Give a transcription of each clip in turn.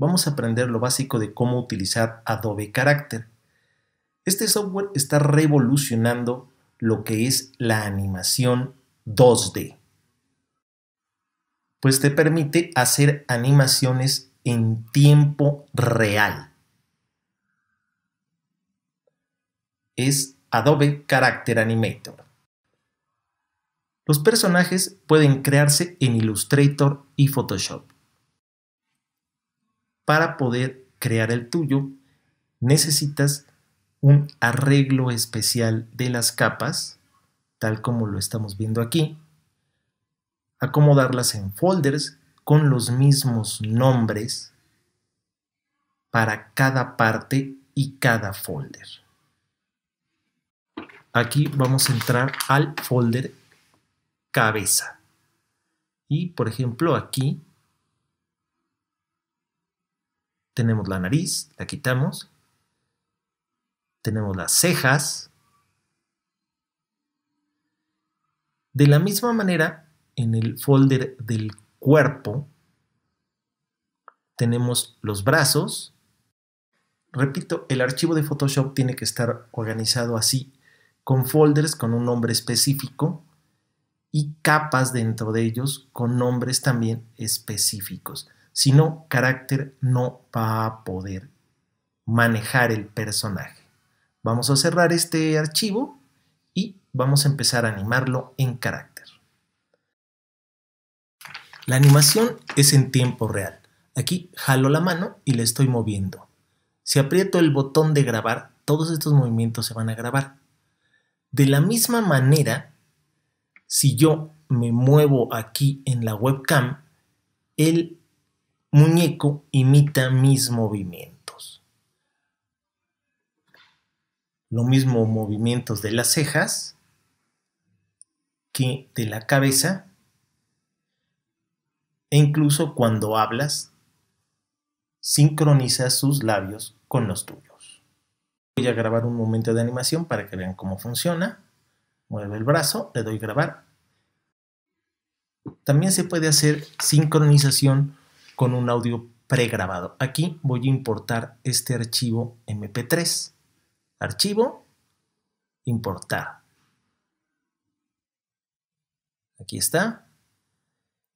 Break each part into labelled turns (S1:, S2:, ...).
S1: vamos a aprender lo básico de cómo utilizar Adobe Character. Este software está revolucionando lo que es la animación 2D, pues te permite hacer animaciones en tiempo real. Es Adobe Character Animator. Los personajes pueden crearse en Illustrator y Photoshop para poder crear el tuyo, necesitas un arreglo especial de las capas, tal como lo estamos viendo aquí, acomodarlas en folders con los mismos nombres para cada parte y cada folder. Aquí vamos a entrar al folder cabeza. Y por ejemplo aquí tenemos la nariz, la quitamos. Tenemos las cejas. De la misma manera, en el folder del cuerpo, tenemos los brazos. Repito, el archivo de Photoshop tiene que estar organizado así, con folders con un nombre específico y capas dentro de ellos con nombres también específicos. Si no, carácter no va a poder manejar el personaje. Vamos a cerrar este archivo y vamos a empezar a animarlo en carácter. La animación es en tiempo real. Aquí jalo la mano y le estoy moviendo. Si aprieto el botón de grabar, todos estos movimientos se van a grabar. De la misma manera, si yo me muevo aquí en la webcam, el muñeco imita mis movimientos. Lo mismo movimientos de las cejas que de la cabeza e incluso cuando hablas, sincroniza sus labios con los tuyos. Voy a grabar un momento de animación para que vean cómo funciona. Mueve el brazo, le doy grabar. También se puede hacer sincronización con un audio pregrabado. Aquí voy a importar este archivo MP3. Archivo, importar. Aquí está.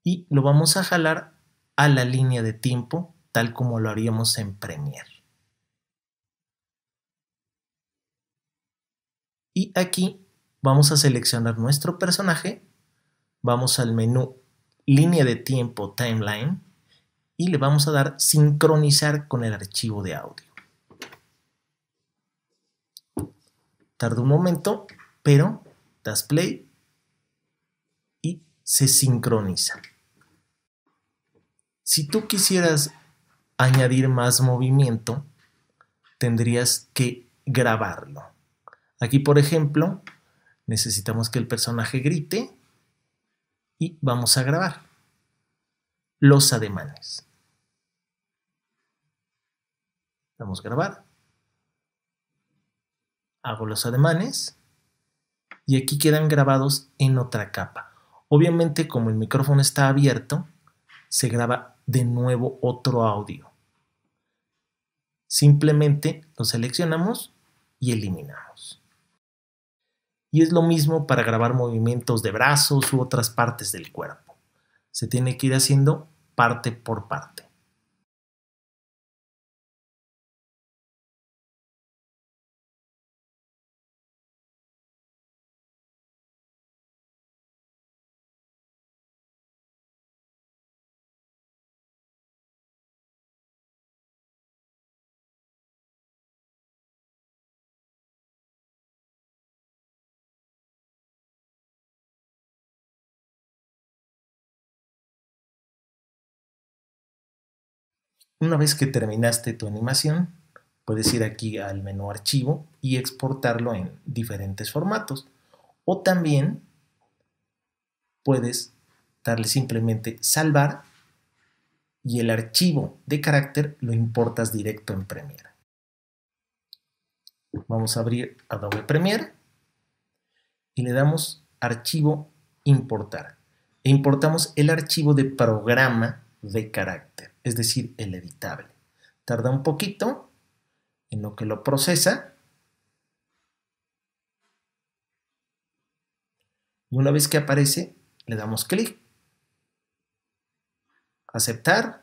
S1: Y lo vamos a jalar a la línea de tiempo tal como lo haríamos en Premiere. Y aquí vamos a seleccionar nuestro personaje, vamos al menú línea de tiempo timeline y le vamos a dar sincronizar con el archivo de audio. Tarda un momento, pero das play y se sincroniza. Si tú quisieras añadir más movimiento, tendrías que grabarlo. Aquí, por ejemplo, necesitamos que el personaje grite y vamos a grabar los ademanes. Vamos a grabar. Hago los ademanes y aquí quedan grabados en otra capa. Obviamente como el micrófono está abierto, se graba de nuevo otro audio. Simplemente lo seleccionamos y eliminamos. Y es lo mismo para grabar movimientos de brazos u otras partes del cuerpo. Se tiene que ir haciendo parte por parte. Una vez que terminaste tu animación, puedes ir aquí al menú archivo y exportarlo en diferentes formatos. O también puedes darle simplemente salvar y el archivo de carácter lo importas directo en Premiere. Vamos a abrir Adobe Premiere y le damos archivo importar. E importamos el archivo de programa de carácter es decir, el editable. Tarda un poquito en lo que lo procesa. Y una vez que aparece, le damos clic. Aceptar.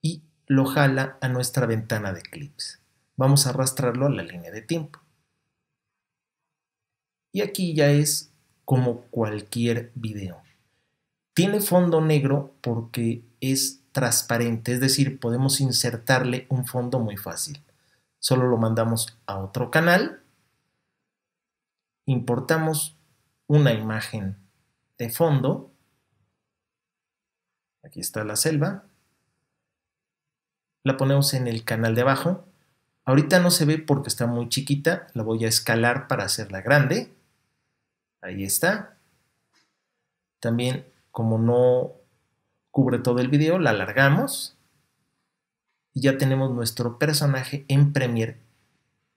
S1: Y lo jala a nuestra ventana de clips. Vamos a arrastrarlo a la línea de tiempo. Y aquí ya es como cualquier video. Tiene fondo negro porque es transparente, es decir, podemos insertarle un fondo muy fácil. Solo lo mandamos a otro canal, importamos una imagen de fondo, aquí está la selva, la ponemos en el canal de abajo, ahorita no se ve porque está muy chiquita, la voy a escalar para hacerla grande, Ahí está. También, como no cubre todo el video, la alargamos. Y ya tenemos nuestro personaje en Premiere